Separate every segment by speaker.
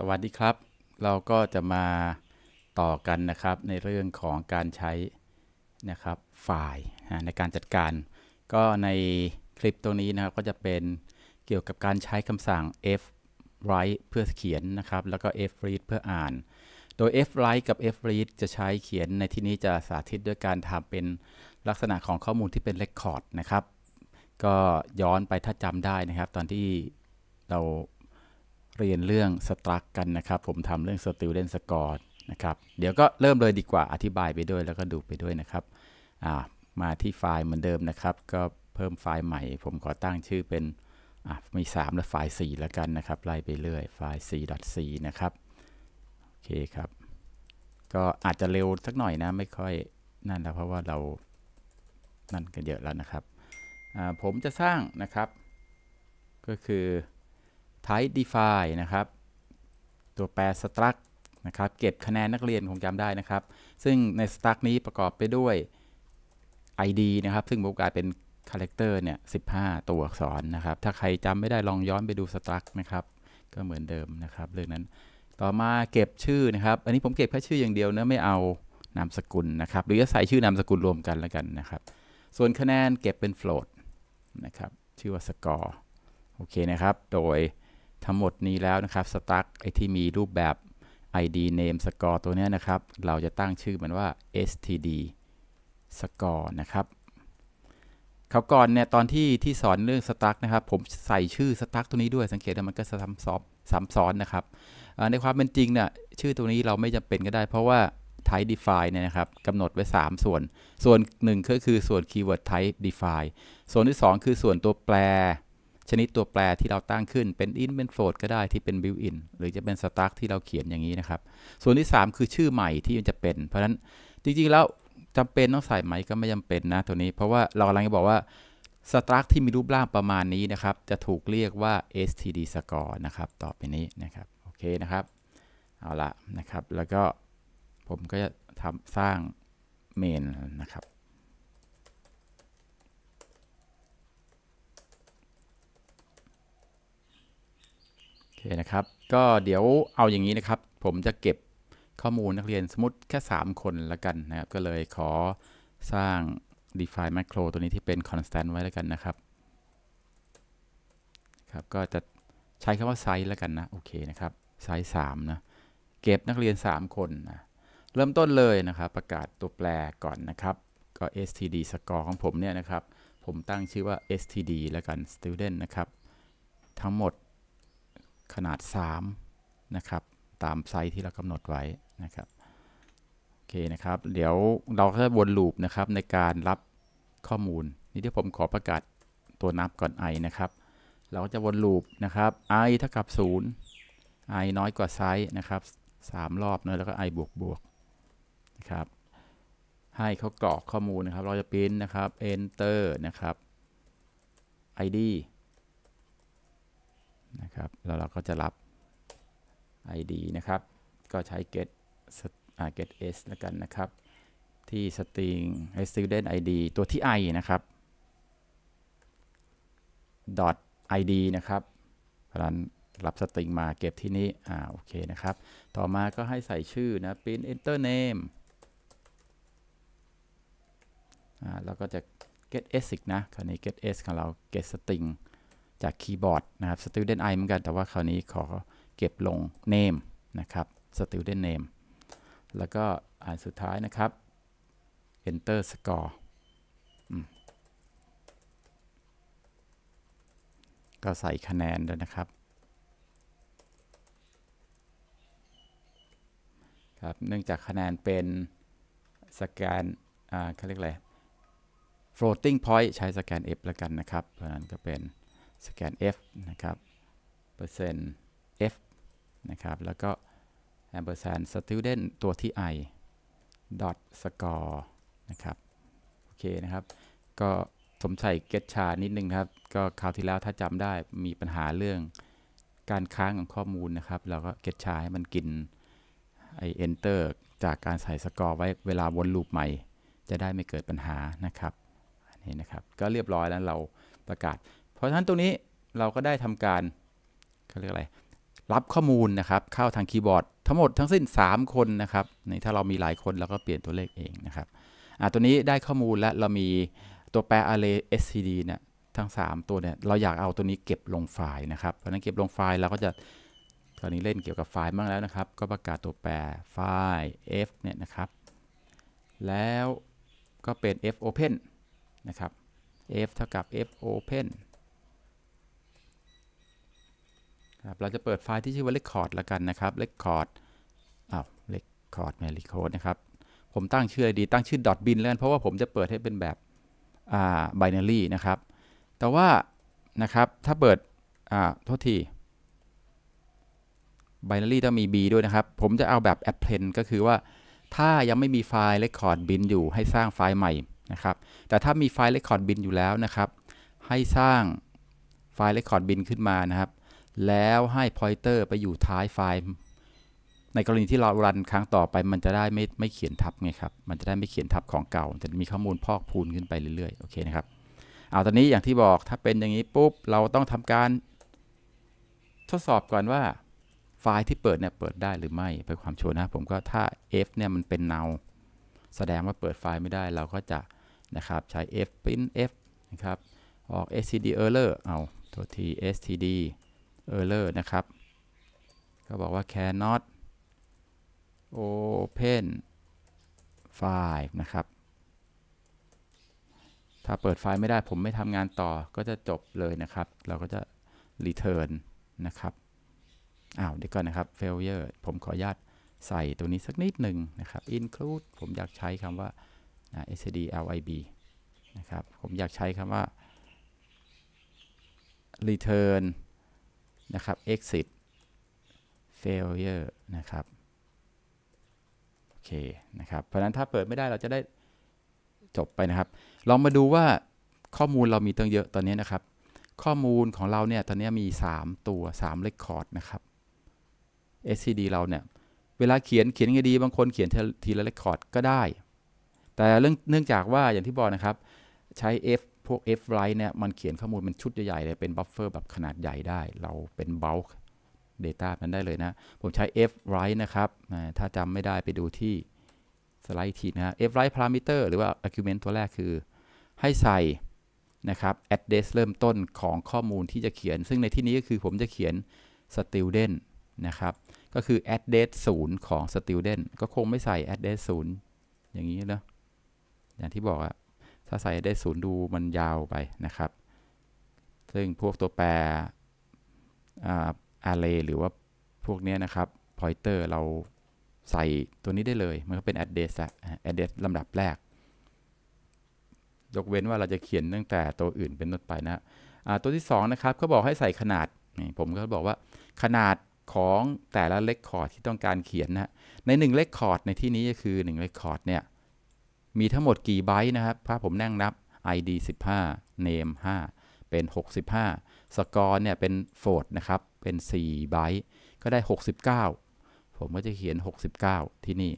Speaker 1: สวัสดีครับเราก็จะมาต่อกันนะครับในเรื่องของการใช้นะครับไฟล์ในการจัดการ ก็ในคลิปตรงนี้นะครับก็จะเป็นเกี่ยวกับการใช้คำสั่ง f write เพื่อเขียนนะครับ แล้วก็ f read เพื่ออ่าน โดย f write กับ f read จะใช้เขียนในที่นี้จะสาธิตด้วยการทำเป็นลักษณะของข้อมูลที่เป็น record นะครับก็ย้อนไปถ้าจำได้นะครับ ตอนที่เราเรียนเรื่องสตรัคกันนะครับผมทำเรื่อง Student Score นะครับ เดี๋ยวก็เริ่มเลยดีกว่าอธิบายไปด้วย แล้วก็ดูไปด้วยนะครับมาที่ไฟล์เหมือนเดิมนะครับ ก็เพิ่มไฟล์ใหม่ ผมขอตั้งชื่อเป็นมี3และไฟล์4แล้วกันนะครับ ไล่ไปเรื่อยไฟล์4 c นะครับโอเคครับ ก็อาจจะเร็วสักหน่อยนะไม่ค่อยนั่นแล้วเพราะว่าเรานั่นกันเยอะแล้วนะครับ ผมจะสร้างนะครับก็คือ type define นะครับ ตัวแปร struct นะครับ เก็บคะแนนนักเรียนคงจำได้นะครับ ซึ่งใน struct นี้ประกอบไปด้วย id นะครับ ซึ่งบุกลายเป็น character เนี่ย15 ตัวอักษรนะครับ ถ้าใครจำไม่ได้ลองย้อนไปดู struct นะครับก็เหมือนเดิมนะครับเรื่องนั้น ต่อมาเก็บชื่อนะครับ อันนี้ผมเก็บแค่ชื่ออย่างเดียวนะไม่เอานามสกุลนะครับ หรือจะใส่ชื่อนามสกุลรวมกันแล้วกันนะครับ ส่วนคะแนนเก็บเป็น float นะครับชื่อว่า score โอเคนะครับโดยทั้งหมดนี้แล้วนะครับสตั๊กไอที่มีรูปแบบ id name score ตัวนี้นะครับ เราจะตั้งชื่อมันว่า std score นะครับเขาก่อนเนี่ยตอนที่ที่สอนเรื่องสตั๊กนะครับผมใส่ชื่อสตั๊กตัวนี้ด้วยสังเกตว่ามันก็ซ้ำซ้อนซ้ำซ้อนนะครับในความเป็นจริงเนี่ยชื่อตัวนี้เราไม่จำเป็นก็ได้เพราะว่า type define เนี่ยนะครับกำหนดไว้ 3 ส่วน ส่วน1ก็คือส่วน keyword type define ส่วนที่ 2 คือส่วนตัวแปรชนิดตัวแปรที่เราตั้งขึ้นเป็น i n นเป็น float ก็ได้ที่เป็น built-in หรือจะเป็น struct ที่เราเขียนอย่างนี้นะครับ ส่วนที่ 3 คือชื่อใหม่ที่มันจะเป็นเพราะฉะนั้นจริงๆแล้วจำเป็นต้องใส่ไหมก็ไม่จำเป็นนะ ตัวนี้เพราะว่าเรากำลังจะบอกว่า struct ที่มีรูปร่างประมาณนี้นะครับจะถูกเรียกว่า std score นะครับ ต่อไปนี้นะครับโอเคนะครับเอาละนะครับ แล้วก็ผมก็จะทำสร้างเมนนะครับนะครับก็เดี๋ยวเอาอย่างนี้นะครับผมจะเก็บข้อมูลนักเรียนสมมติแค่3คนละกันนะครับก็เลยขอสร้าง define macro ตัวนี้ที่เป็น constant ไว้แล้วกันนะครับครับก็จะใช้คำว่า size แล้วกันนะโอเคนะครับ size 3นะเก็บนักเรียน 3 คนนะเริ่มต้นเลยนะครับประกาศตัวแปรก่อนนะครับ ก็ std score ของผมเนี่ยนะครับผมตั้งชื่อว่า std แล้วกัน student นะครับทั้งหมดขนาด3นะครับ ตามไซส์ที่เรากำหนดไว้ นะครับโอเคนะครับ เดี๋ยวเราจะวนลูปนะครับในการรับข้อมูลนี่ที่ผมขอประกาศตัวนับก่อน i นะครับเราก็จะวนลูปนะครับ i เท่ากับ0 i น้อยกว่าไซส์นะครับ3รอบนะแล้วก็ i บวกบวกนะครับให้เขากรอกข้อมูลนะครับ เราจะพิมพ์นะครับ enter นะครับ id นะครับแล้ว เราก็จะรับ id นะครับ ก็ใช้ get get s แล้วกันนะครับ ที่ string student id ตัวที่ i นะครับ dot id นะครับเพราะนั้นรับ string มาเก็บที่นี้ อ่า โอเค นะครับ ต่อมา ก็ให้ใส่ชื่อ นะ print enter name อ่าแล้วก็จะ get s อีก นะ คราวนี้ get s ของเรา get string จากคีย์บอร์ดนะครับ student i เหมือนกัน แต่ว่าคราวนี้ขอเก็บลง name นะครับ student name แล้วก็อันสุดท้ายนะครับ enter score ก็ใส่คะแนน ด้วยนะครับ ครับ เนื่องจากคะแนน เป็นสแกนเขาเรียกอะไร floating point ใช้สแกน F แล้วกันนะครับ เพราะนั้นก็เป็นสแกน f นะครับ เปอร์เซ็นต์ f นะครับ แล้วก็แอมเปอร์แซน student ตัวที่ i dot score นะครับ โอเคนะครับ ก็สมใส่เกจชานิดนึงครับ ก็คราวที่แล้วถ้าจำได้มีปัญหาเรื่องการค้างของข้อมูลนะครับ เราก็เกจชาให้มันกินไอ enter จากการใส่สกอร์ไว้เวลาวนลูปใหม่ จะได้ไม่เกิดปัญหา นะครับนี่นะครับ ก็เรียบร้อยแล้วเราประกาศเพราะฉะนั้นตรงนี้เราก็ได้ทำการเขาเรียกอะไรรับข้อมูลนะครับเข้าทางคีย์บอร์ดทั้งหมดทั้งสิ้น 3 คนนะครับในถ้าเรามีหลายคนเราก็เปลี่ยนตัวเลขเองนะครับ อ่าตัวนี้ได้ข้อมูลและเรามีตัวแปร array std เนี่ยทั้ง 3 ตัวเนี่ยเราอยากเอาตัวนี้เก็บลงไฟล์นะครับ เพราะนั้นเก็บลงไฟล์เราก็จะตอนนี้เล่นเกี่ยวกับไฟล์บ้างแล้วนะครับ ก็ประกาศตัวแปรไฟล์ f เนี่ยนะครับ แล้วก็เป็น f open นะครับ f เท่ากับ f open ครับเราจะเปิดไฟล์ที่ชื่อว่า record ละกันนะครับ record อ้าว record ไม่ record นะครับ ผมตั้งชื่อดี ตั้งชื่อ .bin แล้วกัน เพราะว่าผมจะเปิดให้เป็นแบบอ่า binary นะครับ แต่ว่านะครับ ถ้าเปิดอ่าโทษที binary ต้องมี b ด้วยนะครับ ผมจะเอาแบบ append ก็คือว่า ถ้ายังไม่มีไฟล์ record bin อยู่ให้สร้างไฟล์ใหม่นะครับ แต่ถ้ามีไฟล์ record bin อยู่แล้วนะครับ ให้สร้างไฟล์ record bin ขึ้นมานะครับแล้วให้พอยเตอร์ไปอยู่ท้ายไฟล์ ใน กรณี ที่เรารัน ครั้งต่อไป มันจะได้ไม่ไม่ เขียน ทับ ไง ครับ มันจะได้ ไม่ เขียนทับของเก่าจะมีข้อมูลพอกพูน ขึ้นไป เรื่อยๆ โอเคนะครับ เอาตอนนี้อย่างที่บอกถ้าเป็นอย่างนี้ปุ๊บ เราต้องทำการ ทดสอบก่อนว่าไฟล์ที่เปิดเนี่ยเปิดได้หรือไม่เพื่อความชัวร์นะผมก็ถ้า f เนี่ยมันเป็นเนาแสดงว่าเปิดไฟล์ไม่ได้ เราก็จะนะครับใช้ f print f นะครับ ออก std error เอาตัวที std error นะครับก็บอกว่า cannot open file นะครับ ถ้าเปิดไฟล์ไม่ได้ผมไม่ทำงานต่อก็จะจบเลยนะครับ เราก็จะ return นะครับอ้าวเดี๋ยวก่อนนะครับ failure ผมขออนุญาตใส่ตัวนี้สักนิดหนึ่งนะครับ include ผมอยากใช้คำว่า sd lib นะครับผมอยากใช้คำว่า return นะครับ exit failure นะครับโอเคนะครับเพราะนั้นถ้าเปิดไม่ได้เราจะได้จบไปนะครับ ลองมาดูว่าข้อมูลเรามีตั้งเยอะตอนนี้นะครับ ข้อมูลของเราเนี่ยตอนนี้มี 3 ตัว3 Record นะครับ SCD เราเนี่ยเวลาเขียนเขียนไงดีบางคนเขียนทีละ Record ก็ได้ แต่เรื่องเนื่องจากว่าอย่างที่บอกนะครับใช้ F พวก f r i t e เนี่ย มันเขียนข้อมูลเป็นชุดใหญ่ๆเลย เป็นบัฟเฟอร์แบบขนาดใหญ่ได้ เราเป็น bulk data นั้นได้เลยนะ ผมใช้ f r i t e นะครับ ถ้าจำไม่ได้ไปดูที่ สไลด์ทีนะ f r i t e parameter หรือว่า argument ตัวแรกคือ ให้ใส่ นะครับ address เริ่มต้นของข้อมูลที่จะเขียน ซึ่งในที่นี้ก็คือผมจะเขียน student นะครับ ก็คือ address 0ของ student ก็คงไม่ใส่ address 0อย่างนี้นะอย่างที่บอกอะถ้าใส่ ได้ศูนย์ดูมันยาวไปนะครับ ซึ่งพวกตัวแปรอาร์เรหรือว่าพวกนี้นะครับ pointer เราใส่ตัวนี้ได้เลย มันก็เป็น address อะ address ลำดับแรก ยกเว้นว่าเราจะเขียนตั้งแต่ตัวอื่นเป็นต้นไปนะตัวที่2นะครับเขาบอกให้ใส่ขนาด ผมก็บอกว่าขนาดของแต่ละเลคคอร์ดที่ต้องการเขียนนะ ใน1เลคคอร์ดในที่นี้ก็คือ1เลคคอร์ดเนี่ยมีทั้งหมดกี่ไบต์นะครับถ้าผมนั่งนับ ID 15 Name 5 เป็น 65 สกอร์เนี่ยเป็นโฟลดนะครับ เป็น4ไบต์ ก็ได้ 69 ผมก็จะเขียน 69 ที่นี่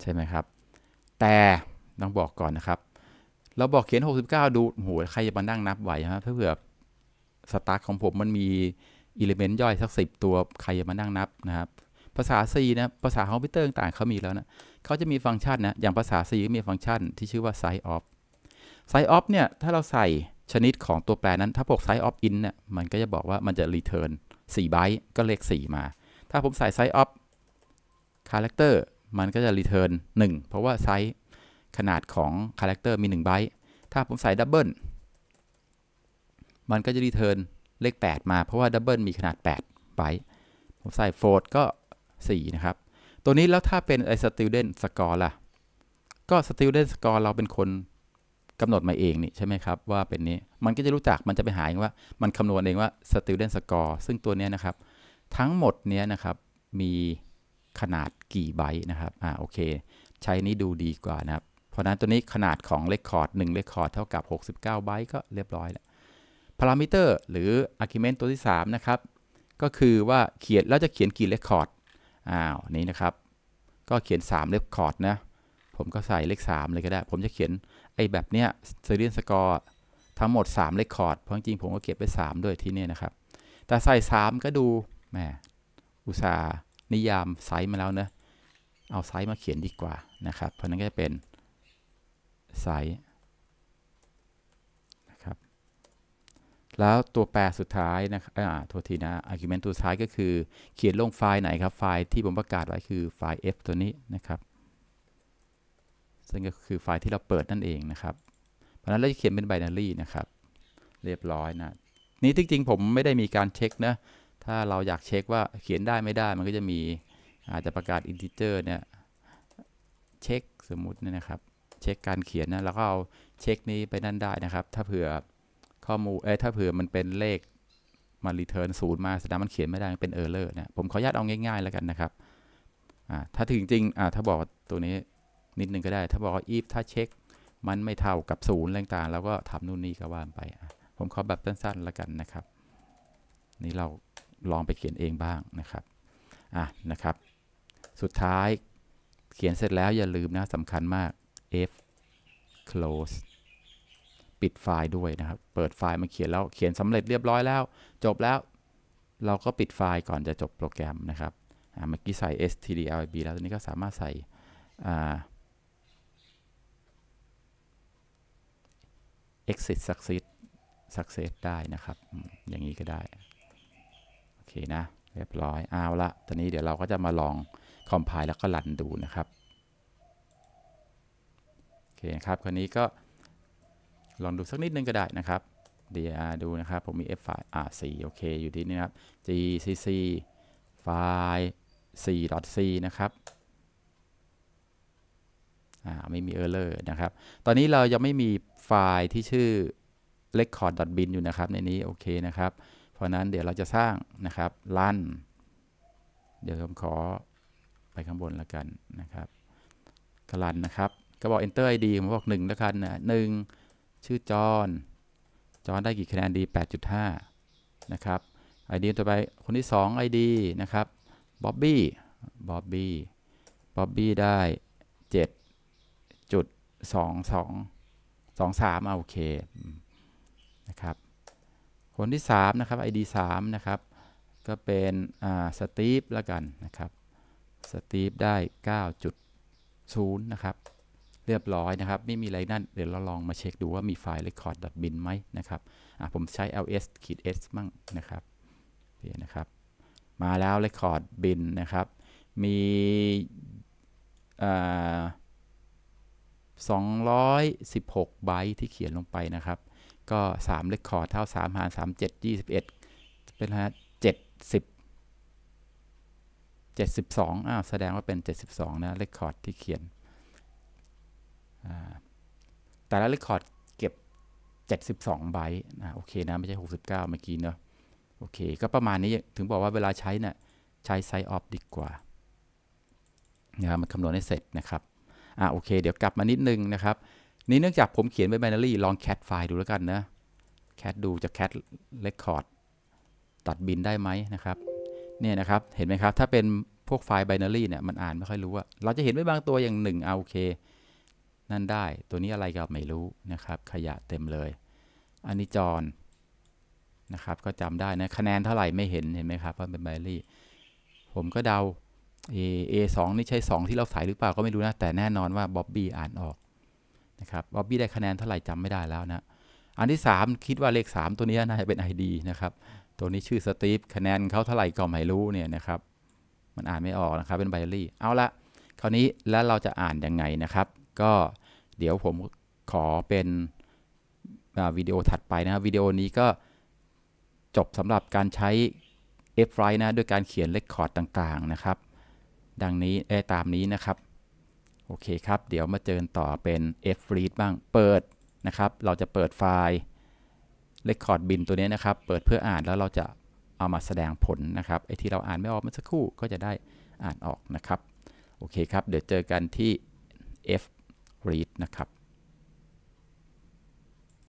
Speaker 1: ใช่ไหมครับ แต่ต้องบอกก่อนนะครับ เราบอกเขียน 69 ดูโหใครจะมานั่งนับไหวฮะถ้าเผื่อสตาร์ของผมมันมีอิเลเมนต์ย่อยสัก 10 ตัวใครจะมานั่งนับนะครับ ภาษา C นะภาษาคอมพิวเตอร์ต่างเขามีแล้วนะเขาจะมีฟังก์ชันนะอย่างภาษา C มีฟังก์ชันที่ชื่อว่า size of size of เนี่ย ถ้าเราใส่ชนิดของตัวแปรนั้นถ้าพวก size of int เนี่ย มันก็จะบอกว่ามันจะ return 4 byte ก็เลข 4 มา ถ้าผมใส่ size of character มันก็จะ return 1 เพราะว่า size ขนาดของ character มี 1 byte ถ้าผมใส่ double มันก็จะ return เลข 8 มา เพราะว่า double มีขนาด8 byte ผมใส่ float ก็ 4 นะครับตัวนี้แล้วถ้าเป็นไอ้ student score ล่ะ ก็ student score เราเป็นคนกำหนดมาเองนี่ ใช่ไหมครับ ว่าเป็นนี้ มันก็จะรู้จัก มันจะไปหาเองว่ามันคำนวณเองว่า student score ซึ่งตัวนี้นะครับ ทั้งหมดเนี้ยนะครับมีขนาดกี่ไบต์นะครับ อ่าโอเคใช้นี้ดูดีกว่านะครับ เพราะนั้นตัวนี้ขนาดของเล c คอร1ดหนึ่งเท่ากับ 69ไบต์ก็เรียบร้อยแล้ว พารามิเตอร์หรืออาร์กิเมนต์ตัวที่3นะครับก็คือว่าเขียนเราจะเขียนกี่เรคคอร์ดอ้าวนี้นะครับก็เขียน3ขคอร์ดนะผมก็ใส่เลข3เลยก็ได้ ผมจะเขียนไอ้แบบเนี้ยเซเรียนสกอร์ ทั้งหมด3ขคอร์ดเพราะจริงผมก็เก็บไว้3ด้วยที่นี่นะ ครับแต่ใส่ 3 ก็ดูแหมอุตสาห์นิยามไซส์มาแล้วเนะเอาไซส์มาเขียนดีกว่านะครับเพราะนั้นก็จะเป็นไซส์แล้วตัวแปรสุดท้าย นะครับโทษทีนะ argument ตัวท้ายก็คือเขียนลงไฟล์ไหนครับ ไฟล์ที่ผมประกาศไว้คือไฟล์ f ตัวนี้นะครับ ซึ่งก็คือไฟล์ที่เราเปิดนั่นเองนะครับ เพราะนั้นเราจะเขียนเป็น binary นะครับ เรียบร้อยนะ นี่จริงๆผมไม่ได้มีการเช็คนะ ถ้าเราอยากเช็คว่าเขียนได้ไม่ได้ มันก็จะมีอาจจะประกาศ integer เนี่ยเช็คสมมุตินะครับ เช็คการเขียนนะ แล้วก็เอาเช็คนี้ไปนั่นได้นะครับ ถ้าเผื่อข้อมูลเอ้ถ้าเผื่อมันเป็นเลข มันรีเทิร์นศูนย์มาแสดงมันเขียนไม่ได้เป็นเออร์เลอร์เนี่ยผมขออนุญาตเอาง่ายๆแล้วกัน นะครับอ่าถ้าถึงจริงอ่า ถ้า บอก ตัวนี้นิด นึง ก็ได้ ถ้าบอกว่า if ถ้าเช็คมันไม่เท่ากับศูนย์รต่างแล้วก็ทำนู่นนี่ก็ว่านไป ผมขอแบบสั้นๆแล้วกันนะครับนี่เราลองไปเขียนเองบ้างนะครับอ่ะนะครับ สุดท้ายเขียนเสร็จแล้วอย่าลืมนะสำคัญมาก f close ปิดไฟล์ด้วยนะครับ เปิดไฟล์มาเขียนแล้วเขียนสำเร็จเรียบร้อยแล้ว จบแล้วเราก็ปิดไฟล์ก่อนจะจบโปรแกรมนะครับ เมื่อกี้ใส่ stdlib แล้วตอนนี้ก็สามารถใส่ exit success success ได้นะครับ อย่างนี้ก็ได้ โอเคนะเรียบร้อยเอาละตอนนี้เดี๋ยวเราก็จะมาลองคอมไพล์แล้วก็รันดูนะครับ โอเคครับคราวนี้ก็ลองดู สักนิดนึงก็ได้นะครับ เดี๋ยวดูนะครับ ผมมี f ไฟล์ rc โอเค อยู่ที่นี่ครับ gcc ไฟล์ c.c นะครับไม่มี error นะครับ ตอนนี้เรายังไม่มีไฟล์ที่ชื่อ record.bin อยู่นะครับ ในนี้ โอเค นะครับ เพราะนั้นเดี๋ยวเราจะสร้างนะครับ run เดี๋ยวผมขอไปข้างบนแล้วกันนะครับกรันนะครับ ก็บอก enter id ผมบอก1แล้วกันนะ1ชื่อจอนจอนได้ กี่ คะแนนดี8.5 นะครับ ไอดี ต่อไป คนที่ 2 ID นะครับบ๊อบบี้บ๊อบบี้บ๊อบบี้ได้ 7.22 23อ่ะโอเค นะครับ คน ที่ 3 นะครับ ID 3นะครับ ก็เป็น อ่า สตีฟแล้วกัน นะครับ สตีฟได้ 9.0 นะครับเรียบร้อยนะครับ ไม่มีอะไร นั่น เดี๋ยวเราลองมาเช็คดูว่ามีไฟล์ record.bin ไหมนะครับผมใช้ ls ขีด s มั่งนะครับเดี๋ยนะครับ มาแล้ว record bin นะครับ มี216 ไบต์ที่เขียนลงไปนะครับ ก็ 3 record เท่า 3 หาร37 21 เป็นฮะ70 72อ้าวแสดงว่าเป็น 72 นะ record ที่เขียนแต่ละเรคคอร์ดเก็บ 72ไบต์นะโอเคนะ ไม่ใช่ 69 เมื่อกี้เนาะโอเค ก็ประมาณนี้ ถึงบอกว่าเวลาใช้นะ่ะใช้ไซออฟดีกว่า นะครับ มันคำนวณให้เสร็จนะครับอ่าโอเค เดี๋ยวกลับมานิดนึงนะครับ นี่เนื่องจากผมเขียนไปบนไบนารีลองแคทไฟล์ดูแล้วกันนะแคทดูจะแคทเรคคอร์ดตัดบินได้ไหมนะครับ เนี่ยนะครับ เห็นไหมครับ ถ้าเป็นพวกไฟล์ไบนารีเนี่ย มันอ่านไม่ค่อยรู้อะเราจะเห็นไว้บางตัวอย่าง1อ่าโอเคนั่นได้ ตัวนี้อะไรก็ไม่รู้นะครับ ขยะเต็มเลย อันนี้จรนะครับ ก็จำได้นะ คะแนนเท่าไหร่ไม่เห็นเห็นไหมครับว่าเป็นไบรี่ ผมก็เดา A A2 นี่ใช่2ที่เราใส่หรือเปล่าก็ไม่รู้นะแต่แน่นอนว่าบ๊อบบี้อ่านออกนะครับบ๊อบบี้ได้คะแนนเท่าไหร่จำไม่ได้แล้วนะ อันที่3คิดว่าเลข3 ตัวนี้น่าจะเป็น ID นะครับ ตัวนี้ชื่อสตีฟคะแนนเขาเท่าไหร่ก็ไม่รู้เนี่ยนะครับมันอ่านไม่ออกนะครับเป็นไบรี่เอาละคราวนี้แล้วเราจะอ่านยังไงนะครับก็เดี๋ยวผมขอเป็นวิดีโอถัดไปนะครับวิดีโอนี้ก็จบสำหรับการใช้ f r ฟไรนะด้วยการเขียนเลคคอร์ดต่างๆนะครับดังนี้ได้ตามนี้นะครับโอเคครับ เดี๋ยวมาเจอต่อเป็น f r e a d บ้างเปิดนะครับเราจะเปิดไฟล์เลคคอร์ดบินตัวนี้นะครับเปิดเพื่ออ่านแล้วเราจะเอามาแสดงผลนะครับไอที่เราอ่านไม่ออกเมื่อสักครู่ก็จะได้อ่านออกนะครับโอเคครับเดี๋ยวเจอกันที่ f รีดนะครับ